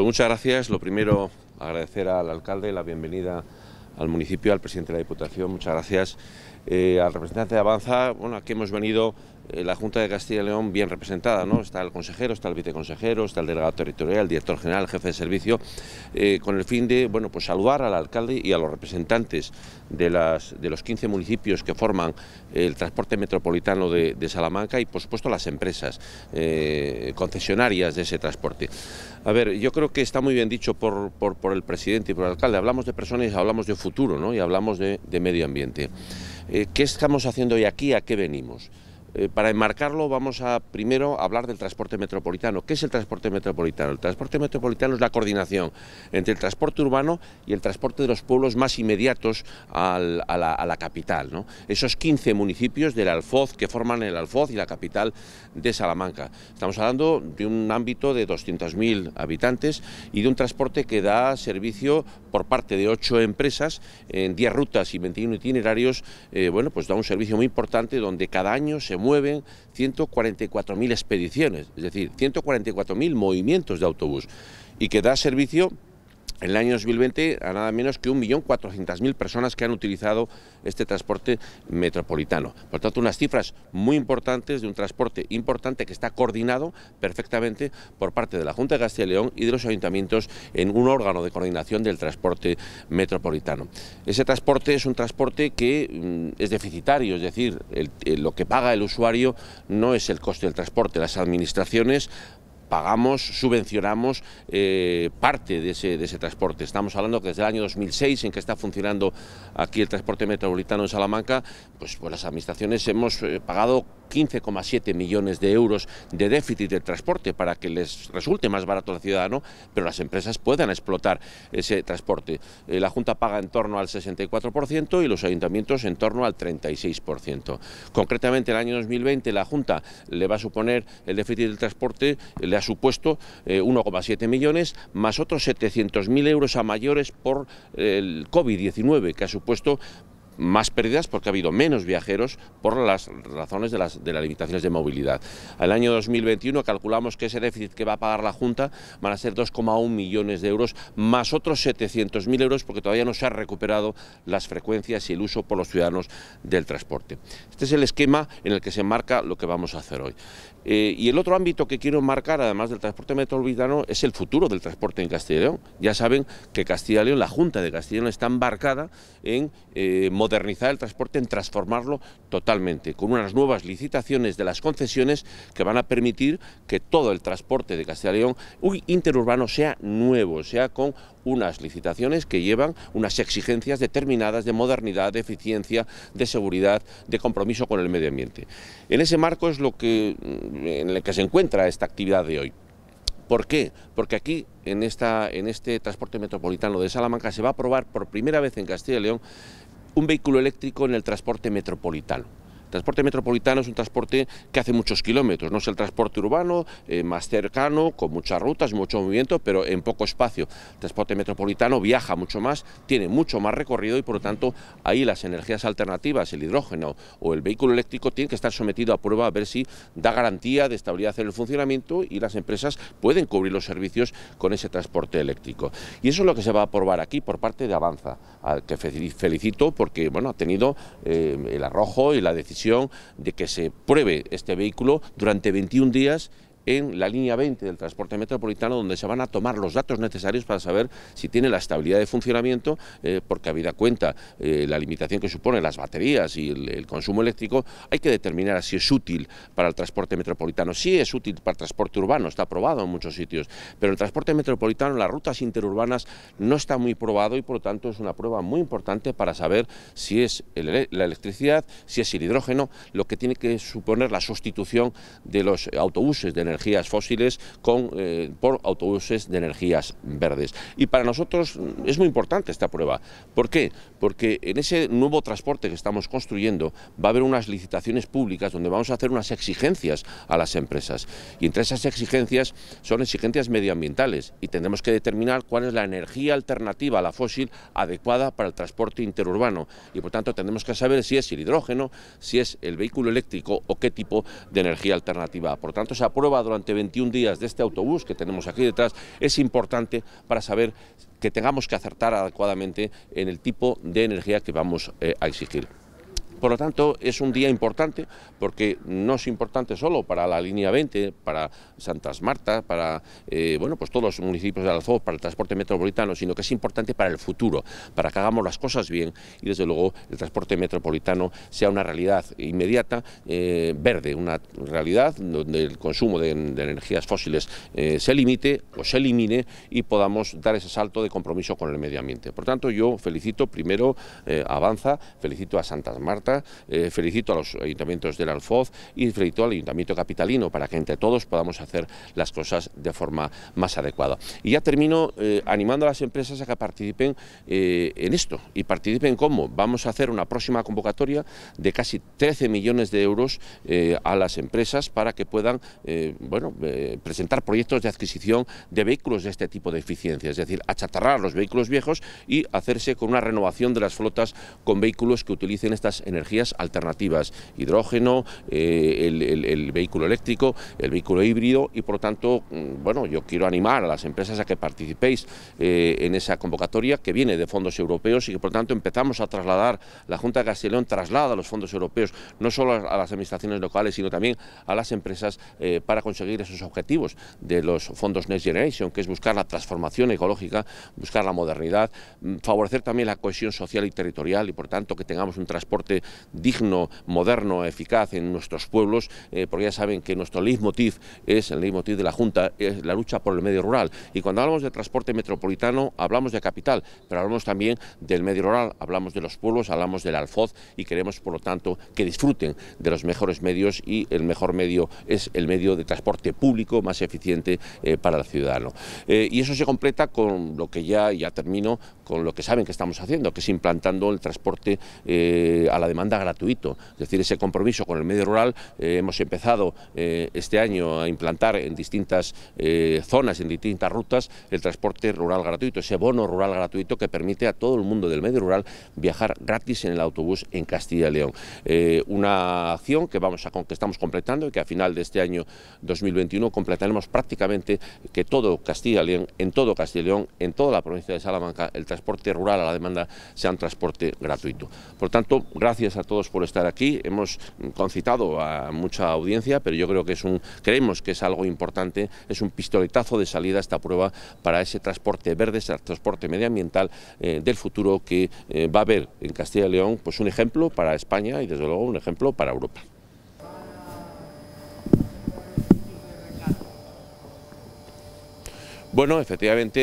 Pues muchas gracias. Lo primero, agradecer al alcalde la bienvenida al municipio, al presidente de la Diputación, muchas gracias. Eh, al representante de Avanza, bueno, aquí hemos venido eh, la Junta de Castilla y León bien representada, ¿no? Está el consejero, está el viceconsejero, está el delegado territorial, el director general, el jefe de servicio, eh, con el fin de, bueno, pues saludar al alcalde y a los representantes de, los 15 municipios que forman eh, el transporte metropolitano de, Salamanca y, por supuesto, las empresas concesionarias de ese transporte. A ver, yo creo que está muy bien dicho por, el presidente y por el alcalde. Hablamos de personas, hablamos de futuro, ¿no? Y hablamos de, medio ambiente. ¿Qué estamos haciendo hoy aquí? ¿A qué venimos? Eh, para enmarcarlo vamos a primero hablar del transporte metropolitano. ¿Qué es el transporte metropolitano? El transporte metropolitano es la coordinación entre el transporte urbano y el transporte de los pueblos más inmediatos a, la, capital. Esos 15 municipios del Alfoz que forman el Alfoz y la capital de Salamanca. Estamos hablando de un ámbito de 200.000 habitantes y de un transporte que da servicio por parte de ocho empresas en 10 rutas y 21 itinerarios. Eh, bueno, pues da un servicio muy importante donde cada año se mueven 144.000 expediciones, es decir, 144.000 movimientos de autobús y que da servicio en el año 2020 a nada menos que 1.400.000 personas que han utilizado este transporte metropolitano. Por tanto, unas cifras muy importantes de un transporte importante que está coordinado perfectamente por parte de la Junta de Castilla y León y de los ayuntamientos en un órgano de coordinación del transporte metropolitano. Ese transporte es un transporte que mm, es deficitario, es decir, lo que paga el usuario no es el coste del transporte. Las administraciones pagamos, subvencionamos eh, parte de ese, de ese, transporte. Estamos hablando que desde el año 2006, en que está funcionando aquí el transporte metropolitano en Salamanca, pues, pues las administraciones hemos eh, pagado 15,7 millones de euros de déficit del transporte para que les resulte más barato al ciudadano, pero las empresas puedan explotar ese transporte. Eh, la Junta paga en torno al 64% y los ayuntamientos en torno al 36%. Concretamente, el año 2020 la Junta le va a suponer el déficit del transporte, ha supuesto 1,7 eh, millones, más otros 700.000 euros a mayores por eh, el COVID-19, que ha supuesto más pérdidas porque ha habido menos viajeros por las razones de las, de las limitaciones de movilidad. Al año 2021 calculamos que ese déficit que va a pagar la Junta van a ser 2,1 millones de euros más otros 700.000 euros porque todavía no se han recuperado las frecuencias y el uso por los ciudadanos del transporte. Este es el esquema en el que se marca lo que vamos a hacer hoy. Eh, y el otro ámbito que quiero marcar, además del transporte metropolitano, es el futuro del transporte en Castilla y León. Ya saben que Castilla y León, la Junta de Castilla y León, está embarcada en eh, modernizar el transporte, en transformarlo totalmente, con unas nuevas licitaciones de las concesiones que van a permitir que todo el transporte de Castilla y León interurbano sea nuevo, sea con unas licitaciones que llevan unas exigencias determinadas de modernidad, de eficiencia, de seguridad, de compromiso con el medio ambiente. En ese marco es lo que, mm, en el que se encuentra esta actividad de hoy. ¿Por qué? Porque aquí, en, en este transporte metropolitano de Salamanca, se va a probar por primera vez en Castilla y León un vehículo eléctrico en el transporte metropolitano. El transporte metropolitano es un transporte que hace muchos kilómetros, no es el transporte urbano, eh, más cercano, con muchas rutas, mucho movimiento, pero en poco espacio. El transporte metropolitano viaja mucho más, tiene mucho más recorrido y por lo tanto ahí las energías alternativas, el hidrógeno o el vehículo eléctrico tienen que estar sometido a prueba a ver si da garantía de estabilidad en el funcionamiento y las empresas pueden cubrir los servicios con ese transporte eléctrico. Y eso es lo que se va a aprobar aquí por parte de Avanza, al que felicito porque bueno, ha tenido eh, el arrojo y la decisión de que se pruebe este vehículo durante 21 días en la línea 20 del transporte metropolitano, donde se van a tomar los datos necesarios para saber si tiene la estabilidad de funcionamiento, eh, ...porque porque habida cuenta eh, la limitación que supone las baterías y el, consumo eléctrico, hay que determinar si es útil para el transporte metropolitano. Sí es útil para el transporte urbano, está probado en muchos sitios, pero el transporte metropolitano, las rutas interurbanas, no está muy probado y por lo tanto es una prueba muy importante para saber si es la electricidad, si es el hidrógeno, lo que tiene que suponer la sustitución de los autobuses de energía fósiles con, eh, por autobuses de energías verdes. Y para nosotros mm, es muy importante esta prueba. ¿Por qué? Porque en ese nuevo transporte que estamos construyendo va a haber unas licitaciones públicas donde vamos a hacer unas exigencias a las empresas. Y entre esas exigencias son exigencias medioambientales y tendremos que determinar cuál es la energía alternativa a la fósil adecuada para el transporte interurbano. Y por tanto tendremos que saber si es el hidrógeno, si es el vehículo eléctrico o qué tipo de energía alternativa. Por tanto, esa prueba durante 21 días de este autobús que tenemos aquí detrás es importante para saber que tengamos que acertar adecuadamente en el tipo de energía que vamos eh, a exigir. Por lo tanto, es un día importante porque no es importante solo para la línea 20, para Santas Marta, para eh, bueno, pues todos los municipios de Alfoz, para el transporte metropolitano, sino que es importante para el futuro, para que hagamos las cosas bien y desde luego el transporte metropolitano sea una realidad inmediata, eh, verde, una realidad donde el consumo de, energías fósiles eh, se limite o se elimine y podamos dar ese salto de compromiso con el medio ambiente. Por lo tanto, yo felicito primero Avanza, felicito a Santas Marta, eh, felicito a los ayuntamientos del Alfoz y felicito al ayuntamiento capitalino para que entre todos podamos hacer las cosas de forma más adecuada. Y ya termino eh, animando a las empresas a que participen eh, en esto. ¿Y participen cómo? Vamos a hacer una próxima convocatoria de casi 13 millones de euros a las empresas para que puedan bueno, presentar proyectos de adquisición de vehículos de este tipo de eficiencia, es decir, achatarrar los vehículos viejos y hacerse con una renovación de las flotas con vehículos que utilicen estas energías energías alternativas, hidrógeno, eh, el, vehículo eléctrico, el vehículo híbrido y por lo tanto, mm, bueno, yo quiero animar a las empresas a que participéis eh, en esa convocatoria que viene de fondos europeos y que por lo tanto empezamos a trasladar, la Junta de Castellón traslada los fondos europeos no solo a las administraciones locales sino también a las empresas eh, para conseguir esos objetivos de los fondos Next Generation, que es buscar la transformación ecológica, buscar la modernidad, mm, favorecer también la cohesión social y territorial y por tanto que tengamos un transporte digno, moderno, eficaz en nuestros pueblos, eh, porque ya saben que nuestro leitmotiv es el leitmotiv de la Junta, es la lucha por el medio rural. Y cuando hablamos de transporte metropolitano, hablamos de capital, pero hablamos también del medio rural, hablamos de los pueblos, hablamos del alfoz y queremos, por lo tanto, que disfruten de los mejores medios y el mejor medio es el medio de transporte público más eficiente eh, para el ciudadano. Eh, y eso se completa con lo que ya, ya termino, con lo que saben que estamos haciendo, que es implantando el transporte eh, a la demanda gratuito. Es decir, ese compromiso con el medio rural eh, hemos empezado eh, este año a implantar en distintas zonas, en distintas rutas, el transporte rural gratuito, ese bono rural gratuito que permite a todo el mundo del medio rural viajar gratis en el autobús en Castilla y León. una acción que, vamos que estamos completando y que a final de este año 2021 completaremos prácticamente que todo Castilla y León, en todo Castilla y León, en toda la provincia de Salamanca, el transporte rural a la demanda sea un transporte gratuito. Por tanto, gracias a todos por estar aquí. Hemos concitado a mucha audiencia, pero yo creo que es un, creemos que es algo importante, es un pistoletazo de salida esta prueba para ese transporte verde, ese transporte medioambiental eh, del futuro que eh, va a haber en Castilla y León pues un ejemplo para España y desde luego un ejemplo para Europa. Bueno, efectivamente,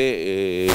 eh,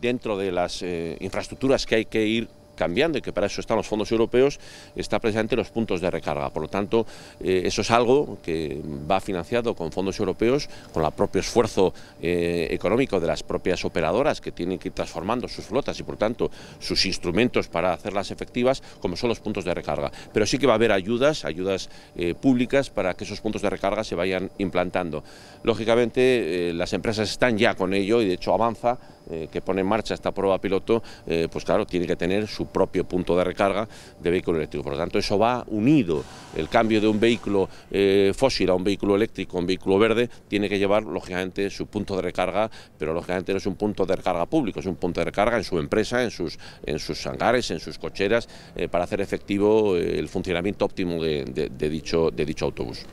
dentro de las eh, infraestructuras que hay que ir cambiando y que para eso están los fondos europeos, está precisamente los puntos de recarga. Por lo tanto, eh, eso es algo que va financiado con fondos europeos, con el propio esfuerzo eh, económico de las propias operadoras que tienen que ir transformando sus flotas y, por tanto, sus instrumentos para hacerlas efectivas, como son los puntos de recarga. Pero sí que va a haber ayudas, ayudas eh, públicas para que esos puntos de recarga se vayan implantando. Lógicamente, las empresas están ya con ello y, de hecho, avanza eh, que pone en marcha esta prueba piloto, eh, pues claro, tiene que tener su propio punto de recarga de vehículo eléctrico. Por lo tanto, eso va unido. El cambio de un vehículo eh, fósil a un vehículo eléctrico, un vehículo verde, tiene que llevar, lógicamente, su punto de recarga, pero lógicamente no es un punto de recarga público, es un punto de recarga en su empresa, en sus, en sus hangares, en sus cocheras, para hacer efectivo el funcionamiento óptimo de dicho autobús.